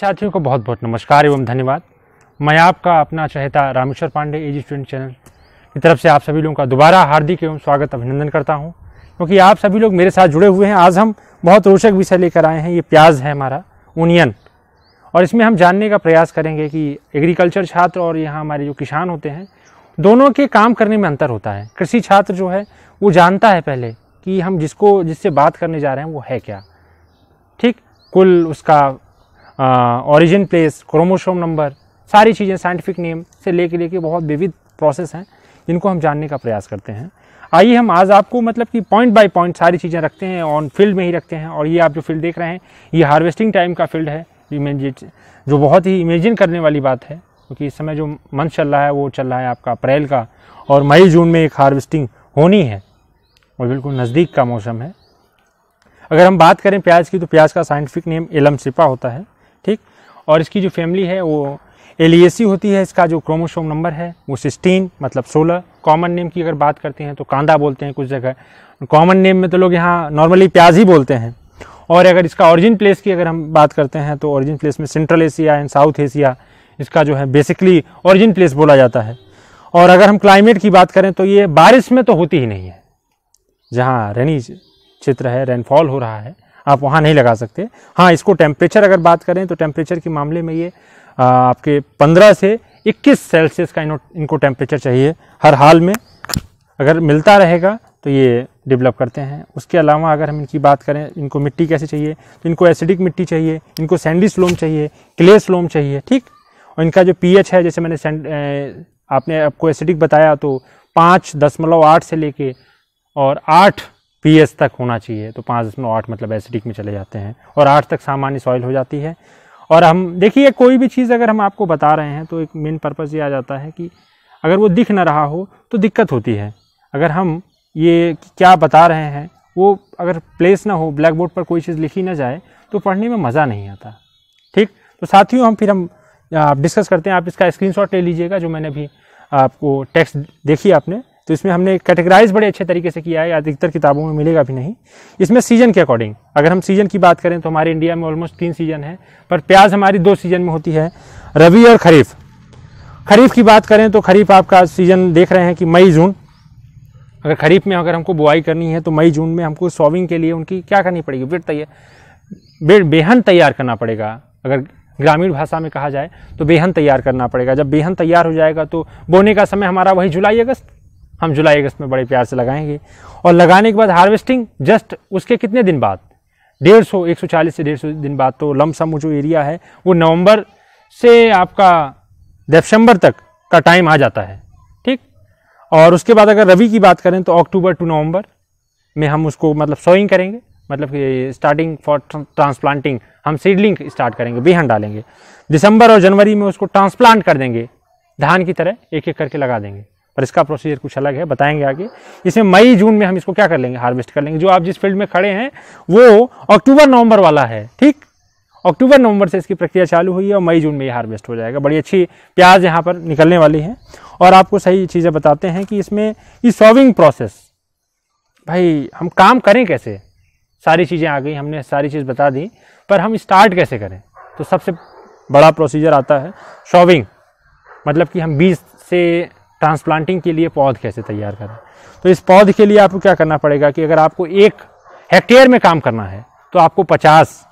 साथियों को बहुत बहुत नमस्कार एवं धन्यवाद मैं आपका अपना चहेता Rameshwar Pandey AG student channel की तरफ से आप सभी लोगों का दोबारा हार्दिक एवं स्वागत अभिनंदन करता हूं क्योंकि आप सभी लोग मेरे साथ जुड़े हुए हैं आज हम बहुत रोचक विषय लेकर आए हैं ये प्याज है हमारा ओनियन और इसमें हम जानने का प्रयास करेंगे कि एग्रीकल्चर छात्र और यहाँ हमारे जो किसान होते हैं दोनों के काम करने में अंतर होता है कृषि छात्र जो है वो जानता है पहले कि हम जिसको जिससे बात करने जा रहे हैं वो है क्या ठीक कुल उसका ऑरिजिन प्लेस क्रोमोसोम नंबर सारी चीज़ें साइंटिफिक नेम से लेके लेके बहुत विविध प्रोसेस हैं जिनको हम जानने का प्रयास करते हैं आइए हम आज आपको मतलब कि पॉइंट बाय पॉइंट सारी चीज़ें रखते हैं ऑन फील्ड में ही रखते हैं और ये आप जो फील्ड देख रहे हैं ये हार्वेस्टिंग टाइम का फील्ड है जो बहुत ही इमेजिन करने वाली बात है क्योंकि इस समय जो मंथ चल रहा है वो चल रहा है आपका अप्रैल का और मई जून में एक हार्वेस्टिंग होनी है और बिल्कुल नज़दीक का मौसम है अगर हम बात करें प्याज की तो प्याज का साइंटिफिक नेम एलम सिपा होता है और इसकी जो फैमिली है वो एलिएसी e होती है इसका जो क्रोमोसोम नंबर है वो सिक्सटीन मतलब सोलह कॉमन नेम की अगर बात करते हैं तो कांदा बोलते हैं कुछ जगह कॉमन नेम में तो लोग यहाँ नॉर्मली प्याज ही बोलते हैं और अगर इसका ऑरिजिन प्लेस की अगर हम बात करते हैं तो ऑरिजिन प्लेस में central Asia and south Asia इसका जो है बेसिकली ऑरिजिन प्लेस बोला जाता है और अगर हम क्लाइमेट की बात करें तो ये बारिश में तो होती ही नहीं है जहाँ रेनी क्षेत्र है रेनफॉल हो रहा है आप वहाँ नहीं लगा सकते हाँ इसको टेम्परेचर अगर बात करें तो टेम्परेचर के मामले में ये आपके 15 से 21 सेल्सियस का इनको टेम्परेचर चाहिए हर हाल में अगर मिलता रहेगा तो ये डेवलप करते हैं उसके अलावा अगर हम इनकी बात करें इनको मिट्टी कैसे चाहिए तो इनको एसिडिक मिट्टी चाहिए इनको सैंडी स्लोम चाहिए क्ले स्लोम चाहिए ठीक और इनका जो पीएच है जैसे मैंने आपने आपको एसिडिक बताया तो पाँच दशमलव आठ से लेके और आठ पी तक होना चाहिए तो पाँच दशमलव आठ मतलब एसिडिक में चले जाते हैं और आठ तक सामान्य सॉइल हो जाती है और हम देखिए कोई भी चीज़ अगर हम आपको बता रहे हैं तो एक मेन पर्पज़ ये आ जाता है कि अगर वो दिख ना रहा हो तो दिक्कत होती है अगर हम ये क्या बता रहे हैं वो अगर प्लेस ना हो ब्लैक बोर्ड पर कोई चीज़ लिखी ना जाए तो पढ़ने में मज़ा नहीं आता ठीक तो साथियों हम फिर हम डिस्कस करते हैं आप इसका स्क्रीनशॉट ले लीजिएगा जो मैंने अभी आपको टेक्स्ट देखी आपने तो इसमें हमने कैटेगराइज बड़े अच्छे तरीके से किया है अधिकतर किताबों में मिलेगा भी नहीं इसमें सीजन के अकॉर्डिंग अगर हम सीजन की बात करें तो हमारे इंडिया में ऑलमोस्ट तीन सीजन है पर प्याज हमारी दो सीजन में होती है रबी और खरीफ खरीफ की बात करें तो खरीफ आपका सीजन देख रहे हैं कि मई जून अगर खरीफ में अगर हमको बुआई करनी है तो मई जून में हमको सॉविंग के लिए उनकी क्या करनी पड़ेगी बेट तैयार बेट बेहन तैयार करना पड़ेगा अगर ग्रामीण भाषा में कहा जाए तो बेहन तैयार करना पड़ेगा जब बेहन तैयार हो जाएगा तो बोने का समय हमारा वही जुलाई अगस्त हम जुलाई अगस्त में बड़े प्यार से लगाएंगे और लगाने के बाद हार्वेस्टिंग जस्ट उसके कितने दिन बाद डेढ़ सौ एक सौ चालीस से डेढ़ सौ दिन बाद तो लमसम जो एरिया है वो नवंबर से आपका दिसंबर तक का टाइम आ जाता है ठीक और उसके बाद अगर रवि की बात करें तो अक्टूबर टू नवंबर में हम उसको मतलब सोइंग करेंगे मतलब कि स्टार्टिंग फॉर ट्रांसप्लांटिंग हम सीडलिंग स्टार्ट करेंगे बिहन डालेंगे दिसंबर और जनवरी में उसको ट्रांसप्लांट कर देंगे धान की तरह एक एक करके लगा देंगे पर इसका प्रोसीजर कुछ अलग है बताएंगे आगे इसमें मई जून में हम इसको क्या कर लेंगे हार्वेस्ट कर लेंगे जो आप जिस फील्ड में खड़े हैं वो अक्टूबर नवंबर वाला है ठीक अक्टूबर नवंबर से इसकी प्रक्रिया चालू हुई है और मई जून में ये हार्वेस्ट हो जाएगा बड़ी अच्छी प्याज यहाँ पर निकलने वाली है और आपको सही चीज़ें बताते हैं कि इसमें ये सॉविंग प्रोसेस भाई हम काम करें कैसे सारी चीज़ें आ गई हमने सारी चीज़ बता दी पर हम स्टार्ट कैसे करें तो सबसे बड़ा प्रोसीजर आता है शॉविंग मतलब कि हम बीज से ट्रांसप्लांटिंग के लिए पौध कैसे तैयार करें तो इस पौध के लिए आपको क्या करना पड़ेगा कि अगर आपको एक हेक्टेयर में काम करना है तो आपको पचास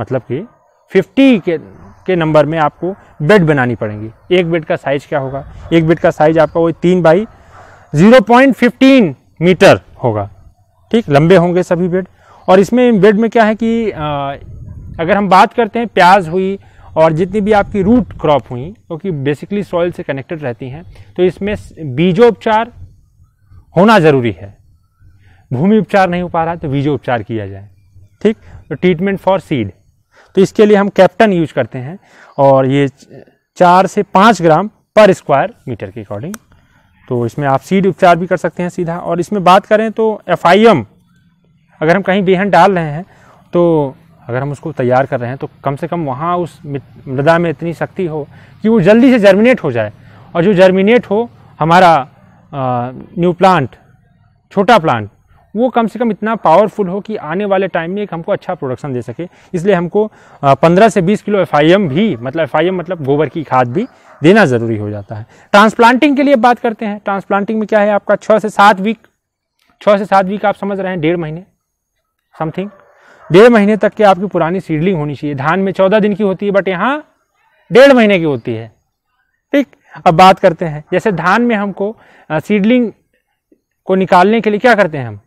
मतलब कि फिफ्टी के के नंबर में आपको बेड बनानी पड़ेंगी एक बेड का साइज क्या होगा एक बेड का साइज आपका वो तीन by zero point fifteen metre होगा ठीक लंबे होंगे सभी बेड और इसमें बेड में क्या है कि आ, अगर हम बात करते हैं प्याज हुई और जितनी भी आपकी रूट क्रॉप हुई क्योंकि तो बेसिकली सॉइल से कनेक्टेड रहती हैं तो इसमें बीजोपचार होना ज़रूरी है भूमि उपचार नहीं हो पा रहा तो तो बीजोपचार किया जाए ठीक तो ट्रीटमेंट फॉर सीड तो इसके लिए हम कैप्टन यूज करते हैं और ये चार से पाँच ग्राम पर स्क्वायर मीटर के अकॉर्डिंग तो इसमें आप सीड उपचार भी कर सकते हैं सीधा और इसमें बात करें तो एफ अगर हम कहीं बेहन डाल रहे हैं तो अगर हम उसको तैयार कर रहे हैं तो कम से कम वहाँ उस मृदा में इतनी शक्ति हो कि वो जल्दी से जर्मिनेट हो जाए और जो जर्मिनेट हो हमारा न्यू प्लांट छोटा प्लांट वो कम से कम इतना पावरफुल हो कि आने वाले टाइम में एक हमको अच्छा प्रोडक्शन दे सके इसलिए हमको 15 से 20 किलो एफ भी मतलब एफ मतलब गोबर की खाद भी देना ज़रूरी हो जाता है ट्रांसप्लांटिंग के लिए बात करते हैं ट्रांसप्लांटिंग में क्या है आपका छः से सात वीक छः से सात वीक आप समझ रहे हैं डेढ़ महीने समथिंग डेढ़ महीने तक की आपकी पुरानी सीडलिंग होनी चाहिए धान में चौदह दिन की होती है बट यहाँ डेढ़ महीने की होती है ठीक अब बात करते हैं जैसे धान में हमको सीडलिंग को निकालने के लिए क्या करते हैं हम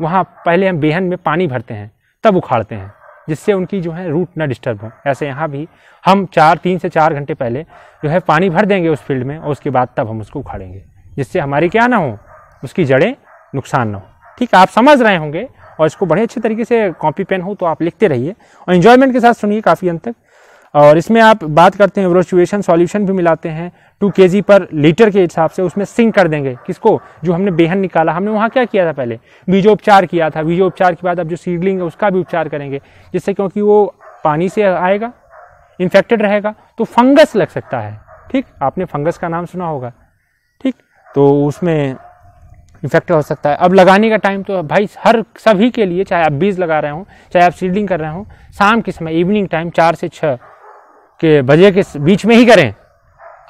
वहाँ पहले हम बेहन में पानी भरते हैं तब उखाड़ते हैं जिससे उनकी जो है रूट ना डिस्टर्ब हो ऐसे यहाँ भी हम चार तीन से चार घंटे पहले जो है पानी भर देंगे उस फील्ड में और उसके बाद तब हम उसको उखाड़ेंगे जिससे हमारी क्या ना हो उसकी जड़ें नुकसान ना हो ठीक आप समझ रहे होंगे और इसको बड़े अच्छे तरीके से कॉपी पेन हो तो आप लिखते रहिए और इन्जॉयमेंट के साथ सुनिए काफ़ी अंत तक और इसमें आप बात करते हैं एवरोचुएशन सॉल्यूशन भी मिलाते हैं टू के पर लीटर के हिसाब से उसमें सिंक कर देंगे किसको जो हमने बेहन निकाला हमने वहाँ क्या किया था पहले बीजोपचार किया था बीजोपचार के बाद अब जो सीडलिंग है उसका भी उपचार करेंगे जिससे क्योंकि वो पानी से आएगा इन्फेक्टेड रहेगा तो फंगस लग सकता है ठीक आपने फंगस का नाम सुना होगा ठीक तो उसमें इफेक्ट हो सकता है अब लगाने का टाइम तो भाई हर सभी के लिए चाहे आप बीज लगा रहे हो चाहे आप सीडिंग कर रहे हो शाम के समय इवनिंग टाइम चार से छः के बजे के बीच में ही करें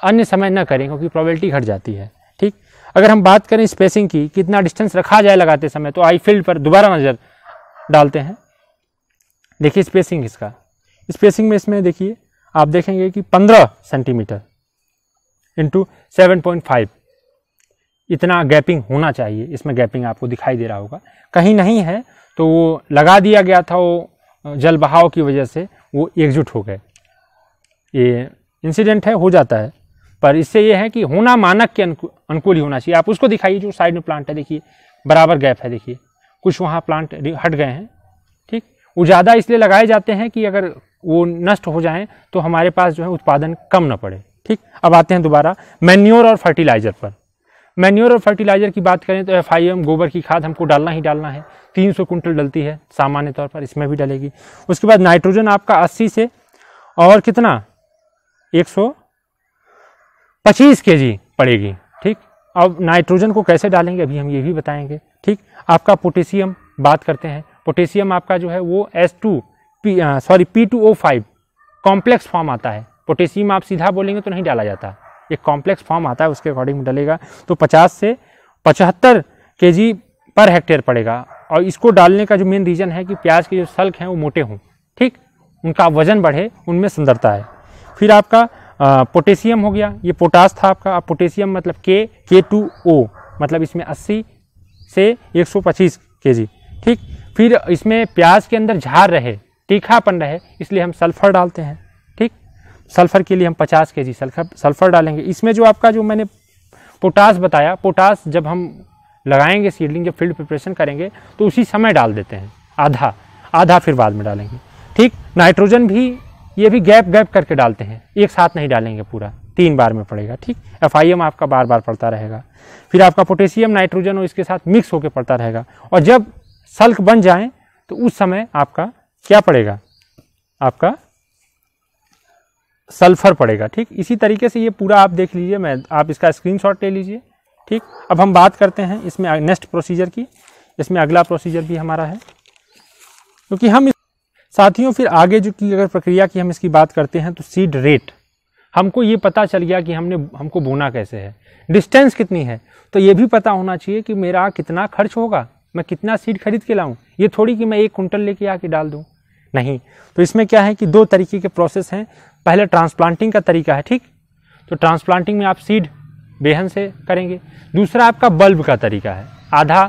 अन्य समय न करें क्योंकि प्रॉबलिटी घट जाती है ठीक अगर हम बात करें स्पेसिंग की कितना डिस्टेंस रखा जाए लगाते समय तो आई फील्ड पर दोबारा नज़र डालते हैं देखिए स्पेसिंग इसका स्पेसिंग में इसमें देखिए आप देखेंगे कि पंद्रह centimetre into seven point five इतना गैपिंग होना चाहिए इसमें गैपिंग आपको दिखाई दे रहा होगा कहीं नहीं है तो वो लगा दिया गया था वो जल बहाव की वजह से वो एकजुट हो गए ये इंसिडेंट है हो जाता है पर इससे ये है कि होना मानक के अनुकूल ही होना चाहिए आप उसको दिखाइए जो साइड में प्लांट है देखिए बराबर गैप है देखिए कुछ वहाँ प्लांट हट गए हैं ठीक वो ज़्यादा इसलिए लगाए जाते हैं कि अगर वो नष्ट हो जाएँ तो हमारे पास जो है उत्पादन कम ना पड़े ठीक अब आते हैं दोबारा मैन्योर और फर्टिलाइज़र पर मैन्योर और फर्टिलाइज़र की बात करें तो एफ गोबर की खाद हमको डालना ही डालना है तीन सौ कुंटल डलती है सामान्य तौर पर इसमें भी डलेगी उसके बाद नाइट्रोजन आपका अस्सी से और कितना एक सौ पच्चीस के जी पड़ेगी ठीक अब नाइट्रोजन को कैसे डालेंगे अभी हम ये भी बताएंगे ठीक आपका पोटेशियम बात करते हैं पोटेशियम आपका जो है वो S two P sorry P two O five complex form आता है पोटेशियम आप सीधा बोलेंगे तो नहीं डाला जाता एक कॉम्प्लेक्स फॉर्म आता है उसके अकॉर्डिंग डलेगा तो पचास से पचहत्तर के जी पर हेक्टेयर पड़ेगा और इसको डालने का जो मेन रीज़न है कि प्याज के जो सल्क हैं वो मोटे हों ठीक उनका वजन बढ़े उनमें सुंदरता है फिर आपका पोटेशियम हो गया ये पोटास था आपका आप पोटेशियम मतलब के के टू ओ मतलब इसमें 80 से 125 केजी ठीक फिर इसमें प्याज के अंदर झार रहे तीखापन रहे इसलिए हम सल्फर डालते हैं सल्फ़र के लिए हम 50 के जी सल्फ़र सल्फर डालेंगे इसमें जो आपका जो मैंने पोटास बताया पोटास जब हम लगाएंगे सीडलिंग जब फील्ड प्रिपरेशन करेंगे तो उसी समय डाल देते हैं आधा आधा फिर बाद में डालेंगे ठीक नाइट्रोजन भी ये भी गैप गैप करके डालते हैं एक साथ नहीं डालेंगे पूरा तीन बार में पड़ेगा ठीक एफ आपका बार बार पड़ता रहेगा फिर आपका पोटेशियम नाइट्रोजन और इसके साथ मिक्स होकर पड़ता रहेगा और जब सल्क बन जाए तो उस समय आपका क्या पड़ेगा आपका सल्फर पड़ेगा ठीक इसी तरीके से ये पूरा आप देख लीजिए मैं आप इसका स्क्रीनशॉट ले लीजिए ठीक अब हम बात करते हैं इसमें नेक्स्ट प्रोसीजर की इसमें अगला प्रोसीजर भी हमारा है क्योंकि हम साथियों फिर आगे जो की अगर प्रक्रिया की हम इसकी बात करते हैं तो सीड रेट हमको ये पता चल गया कि हमने हमको बोना कैसे है डिस्टेंस कितनी है तो ये भी पता होना चाहिए कि मेरा कितना खर्च होगा मैं कितना सीड खरीद के लाऊं ये थोड़ी कि मैं एक कुंटल लेके आके डाल दूं नहीं तो इसमें क्या है कि दो तरीके के प्रोसेस हैं पहले ट्रांसप्लांटिंग का तरीका है ठीक तो ट्रांसप्लांटिंग में आप सीड बेहन से करेंगे दूसरा आपका बल्ब का तरीका है आधा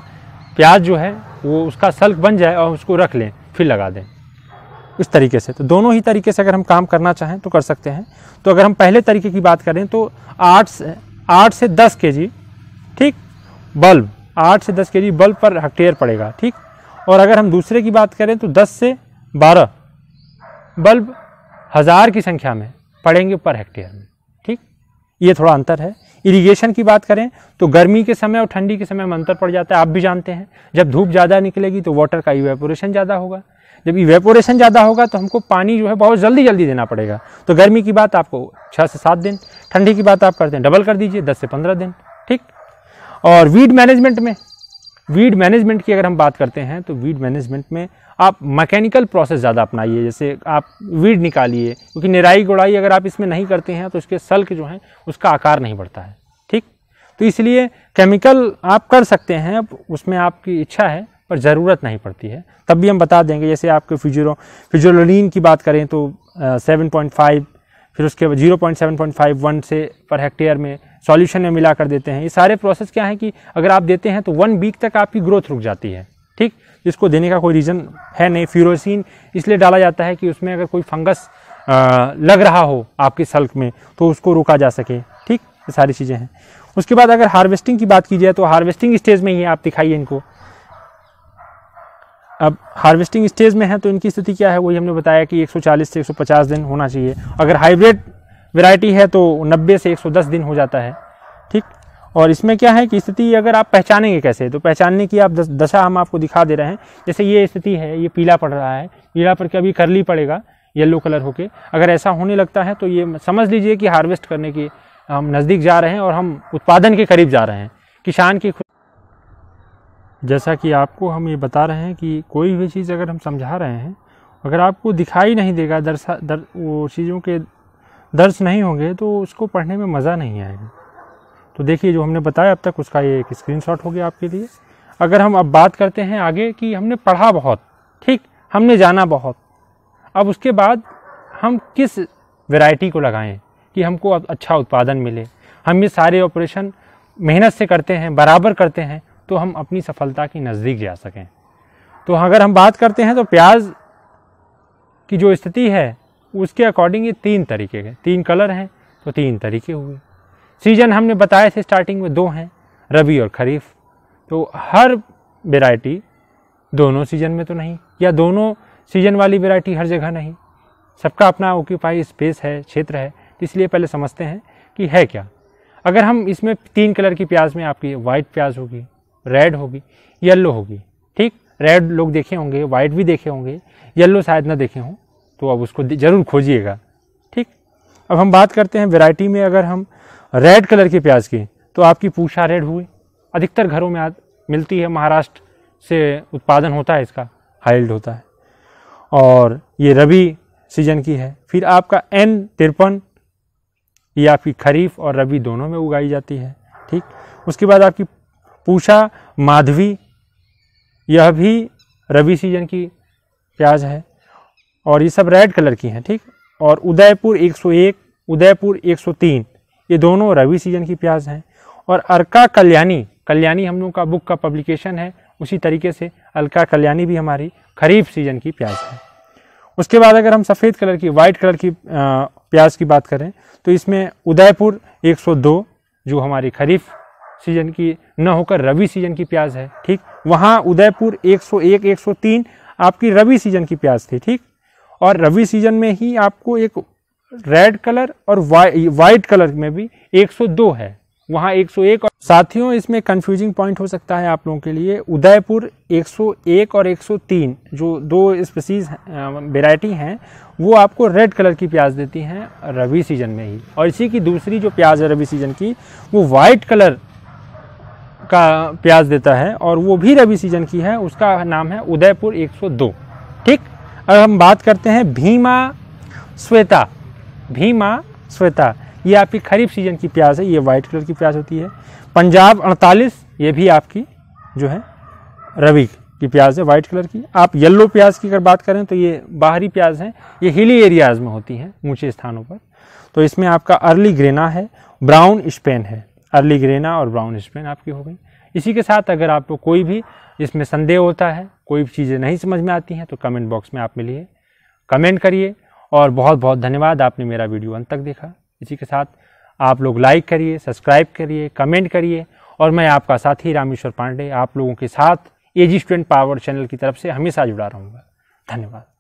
प्याज जो है वो उसका सल्क बन जाए और उसको रख लें फिर लगा दें इस तरीके से तो दोनों ही तरीके से अगर हम काम करना चाहें तो कर सकते हैं तो अगर हम पहले तरीके की बात करें तो आठ से आठ से दस के जी ठीक बल्ब आठ से दस के जी बल्ब पर हेक्टेयर पड़ेगा ठीक और अगर हम दूसरे की बात करें तो दस से बारह बल्ब हज़ार की संख्या में पड़ेंगे पर हेक्टेयर में ठीक ये थोड़ा अंतर है इरिगेशन की बात करें तो गर्मी के समय और ठंडी के समय में अंतर पड़ जाता है आप भी जानते हैं जब धूप ज़्यादा निकलेगी तो वाटर का इवेपोरेशन ज़्यादा होगा जब इवेपोरेशन ज़्यादा होगा तो हमको पानी जो है बहुत जल्दी जल्दी देना पड़ेगा तो गर्मी की बात आपको छः से सात दिन ठंडी की बात आप करते हैं डबल कर दीजिए दस से पंद्रह दिन ठीक और वीड मैनेजमेंट में वीड मैनेजमेंट की अगर हम बात करते हैं तो वीड मैनेजमेंट में आप मैकेनिकल प्रोसेस ज़्यादा अपनाइए जैसे आप वीड निकालिए क्योंकि निराई गुड़ाई अगर आप इसमें नहीं करते हैं तो इसके सल्क जो हैं उसका आकार नहीं बढ़ता है ठीक तो इसलिए केमिकल आप कर सकते हैं उसमें आपकी इच्छा है पर ज़रूरत नहीं पड़ती है तब भी हम बता देंगे जैसे आपके फिजोरो फिजोलोलिन की बात करें तो सेवन पॉइंट फाइव फिर उसके बाद zero point seven point five one से पर हेक्टेयर में सॉल्यूशन में मिला कर देते हैं ये सारे प्रोसेस क्या है कि अगर आप देते हैं तो वन वीक तक आपकी ग्रोथ रुक जाती है ठीक इसको देने का कोई रीज़न है नहीं फ्यूरोसिन इसलिए डाला जाता है कि उसमें अगर कोई फंगस लग रहा हो आपके सल्क में तो उसको रोका जा सके ठीक ये सारी चीज़ें हैं उसके बाद अगर हार्वेस्टिंग की बात की जाए तो हार्वेस्टिंग स्टेज में ही आप दिखाइए इनको अब हार्वेस्टिंग स्टेज में है तो इनकी स्थिति क्या है वही हमने बताया कि 140 से 150 दिन होना चाहिए अगर हाइब्रिड वेराइटी है तो 90 से 110 दिन हो जाता है ठीक और इसमें क्या है कि स्थिति अगर आप पहचानेंगे कैसे तो पहचानने की आप दशा हम आपको दिखा दे रहे हैं जैसे ये स्थिति है ये पीला पड़ रहा है पीला पड़ के अभी करली पड़ेगा येलो कलर होके अगर ऐसा होने लगता है तो ये समझ लीजिए कि हार्वेस्ट करने के हम नज़दीक जा रहे हैं और हम उत्पादन के करीब जा रहे हैं किसान की जैसा कि आपको हम ये बता रहे हैं कि कोई भी चीज़ अगर हम समझा रहे हैं अगर आपको दिखाई नहीं देगा दर्शा दर वो चीज़ों के दर्ज नहीं होंगे तो उसको पढ़ने में मज़ा नहीं आएगा तो देखिए जो हमने बताया अब तक उसका ये एक स्क्रीनशॉट हो गया आपके लिए अगर हम अब बात करते हैं आगे कि हमने पढ़ा बहुत ठीक हमने जाना बहुत अब उसके बाद हम किस वैरायटी को लगाएं कि हमको अब अच्छा उत्पादन मिले हम ये सारे ऑपरेशन मेहनत से करते हैं बराबर करते हैं तो हम अपनी सफलता की नज़दीक जा सकें तो अगर हम बात करते हैं तो प्याज की जो स्थिति है उसके अकॉर्डिंग ये तीन तरीके के तीन कलर हैं तो तीन तरीके हुए सीजन हमने बताए थे स्टार्टिंग में दो हैं रबी और खरीफ तो हर वेराइटी दोनों सीजन में तो नहीं या दोनों सीजन वाली वेराइटी हर जगह नहीं सबका अपना ऑक्यूपाई स्पेस है क्षेत्र है तो इसलिए पहले समझते हैं कि है क्या अगर हम इसमें तीन कलर की प्याज में आपकी वाइट प्याज होगी रेड होगी येल्लो होगी ठीक रेड लोग देखे होंगे वाइट भी देखे होंगे येल्लो शायद ना देखे हों तो अब उसको ज़रूर खोजिएगा ठीक अब हम बात करते हैं वेराइटी में अगर हम रेड कलर की प्याज की तो आपकी पूछा रेड हुई अधिकतर घरों में आज मिलती है महाराष्ट्र से उत्पादन होता है इसका हाइल्ड होता है और ये रबी सीजन की है फिर आपका एन तिरपन ये आपकी खरीफ और रबी दोनों में उगाई जाती है ठीक उसके बाद आपकी पूषा माधवी यह भी रबी सीजन की प्याज है और ये सब रेड कलर की हैं ठीक और उदयपुर 101 उदयपुर 103 ये दोनों रवि सीजन की प्याज हैं और अर्का कल्याणी कल्याणी हम लोग का बुक का पब्लिकेशन है उसी तरीके से अलका कल्याणी भी हमारी खरीफ सीजन की प्याज है उसके बाद अगर हम सफ़ेद कलर की वाइट कलर की प्याज की बात करें तो इसमें उदयपुर 102 जो हमारी खरीफ सीजन की न होकर रवि सीजन की प्याज है ठीक वहाँ उदयपुर 101 103 आपकी रवि सीजन की प्याज थी ठीक और रवि सीजन में ही आपको एक रेड कलर और वाइट कलर में भी 102 है वहाँ 101 और साथियों इसमें कंफ्यूजिंग पॉइंट हो सकता है आप लोगों के लिए उदयपुर 101 और 103 जो दो स्पेसीज वेराइटी हैं वो आपको रेड कलर की प्याज देती हैं रबी सीजन में ही और इसी की दूसरी जो प्याज है रबी सीजन की वो वाइट कलर का प्याज देता है और वो भी रबी सीजन की है उसका नाम है उदयपुर 102 ठीक अब हम बात करते हैं भीमा श्वेता भीमा श्वेता ये आपकी खरीफ सीजन की प्याज है ये वाइट कलर की प्याज होती है पंजाब अड़तालीस ये भी आपकी जो है रवि की प्याज है वाइट कलर की आप येल्लो प्याज की अगर बात करें तो ये बाहरी प्याज हैं ये हिली एरियाज़ में होती हैं ऊंचे स्थानों पर तो इसमें आपका अर्ली ग्रेना है ब्राउन स्पेन है अर्ली ग्रेना और ब्राउन स्पेन आपकी हो गई इसी के साथ अगर आपको कोई भी इसमें संदेह होता है कोई भी चीज़ें नहीं समझ में आती हैं तो कमेंट बॉक्स में आप मिलिए कमेंट करिए और बहुत बहुत धन्यवाद आपने मेरा वीडियो अंत तक देखा इसी के साथ आप लोग लाइक करिए सब्सक्राइब करिए कमेंट करिए और मैं आपका साथी रामेश्वर पांडे आप लोगों के साथ एजी स्टूडेंट पावर चैनल की तरफ से हमेशा जुड़ा रहूँगा धन्यवाद